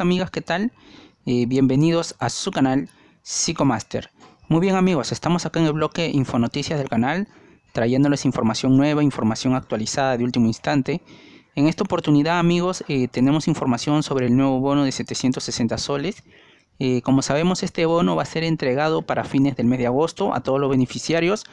amigas, ¿qué tal? Eh, bienvenidos a su canal Psicomaster. Muy bien amigos, estamos acá en el bloque Infonoticias del canal, trayéndoles información nueva, información actualizada de último instante. En esta oportunidad amigos, eh, tenemos información sobre el nuevo bono de 760 soles. Eh, como sabemos, este bono va a ser entregado para fines del mes de agosto a todos los beneficiarios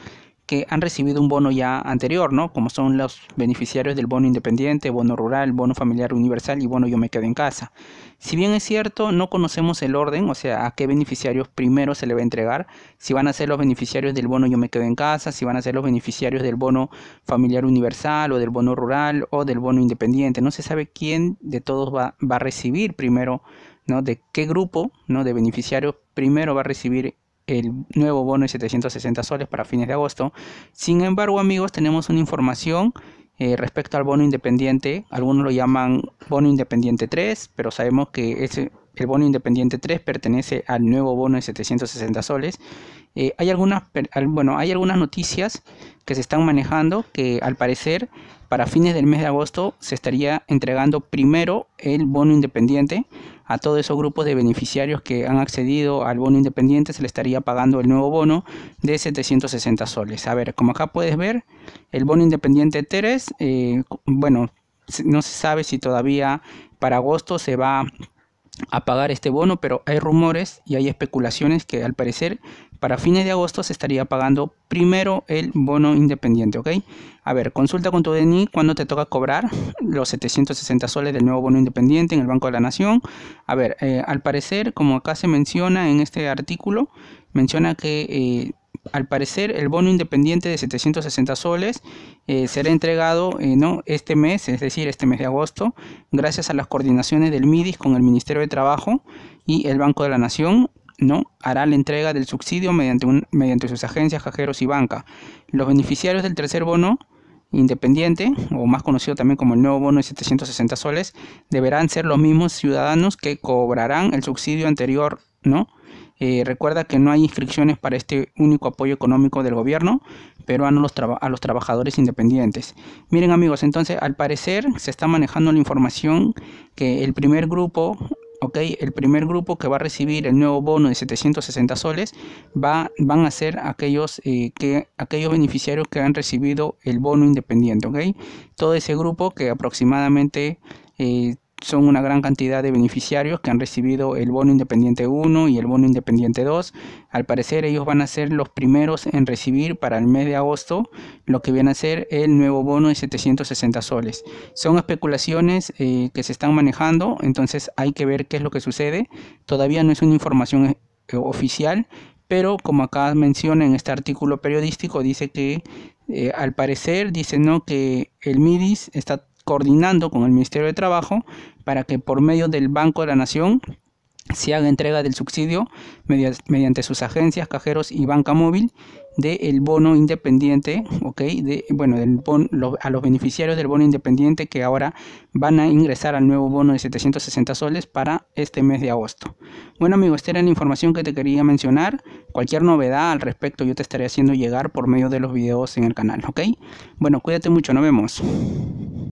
que han recibido un bono ya anterior, ¿no? Como son los beneficiarios del bono independiente, bono rural, bono familiar universal y bono yo me quedo en casa. Si bien es cierto, no conocemos el orden, o sea, a qué beneficiarios primero se le va a entregar, si van a ser los beneficiarios del bono yo me quedo en casa, si van a ser los beneficiarios del bono familiar universal o del bono rural o del bono independiente. No se sabe quién de todos va, va a recibir primero ¿no? De qué grupo, ¿no? De beneficiarios primero va a recibir el nuevo bono de 760 soles para fines de agosto. Sin embargo, amigos, tenemos una información eh, respecto al bono independiente. Algunos lo llaman bono independiente 3, pero sabemos que el bono independiente 3 pertenece al nuevo bono de 760 soles eh, hay algunas, bueno, hay algunas noticias que se están manejando que al parecer para fines del mes de agosto se estaría entregando primero el bono independiente a todos esos grupos de beneficiarios que han accedido al bono independiente se le estaría pagando el nuevo bono de 760 soles. A ver, como acá puedes ver, el bono independiente Teres, eh, bueno, no se sabe si todavía para agosto se va a pagar este bono, pero hay rumores y hay especulaciones que al parecer para fines de agosto se estaría pagando primero el bono independiente, ¿ok? A ver, consulta con tu DNI cuando te toca cobrar los 760 soles del nuevo bono independiente en el Banco de la Nación. A ver, eh, al parecer, como acá se menciona en este artículo, menciona que... Eh, al parecer, el bono independiente de 760 soles eh, será entregado ¿no? este mes, es decir, este mes de agosto, gracias a las coordinaciones del MIDIS con el Ministerio de Trabajo y el Banco de la Nación, ¿no? hará la entrega del subsidio mediante, mediante sus agencias, cajeros y banca. Los beneficiarios del tercer bono independiente, o más conocido también como el nuevo bono de 760 soles, deberán ser los mismos ciudadanos que cobrarán el subsidio anterior, ¿no? Eh, recuerda que no hay inscripciones para este único apoyo económico del gobierno pero los a los trabajadores independientes. Miren amigos, entonces al parecer se está manejando la información que el primer grupo ¿ok? El primer grupo que va a recibir el nuevo bono de 760 soles va, van a ser aquellos, eh, que, aquellos beneficiarios que han recibido el bono independiente, ¿ok? Todo ese grupo que aproximadamente eh, son una gran cantidad de beneficiarios que han recibido el bono independiente 1 y el bono independiente 2. Al parecer ellos van a ser los primeros en recibir para el mes de agosto lo que viene a ser el nuevo bono de 760 soles. Son especulaciones eh, que se están manejando, entonces hay que ver qué es lo que sucede. Todavía no es una información eh, oficial, pero como acá menciona en este artículo periodístico, dice que eh, al parecer, dice no que el MIDIS está coordinando con el Ministerio de Trabajo para que por medio del Banco de la Nación se haga entrega del subsidio mediante sus agencias, cajeros y banca móvil del bono independiente, ¿ok? bueno, a los beneficiarios del bono independiente que ahora van a ingresar al nuevo bono de 760 soles para este mes de agosto. Bueno amigos, esta era la información que te quería mencionar. Cualquier novedad al respecto yo te estaré haciendo llegar por medio de los videos en el canal, ¿ok? Bueno, cuídate mucho, nos vemos.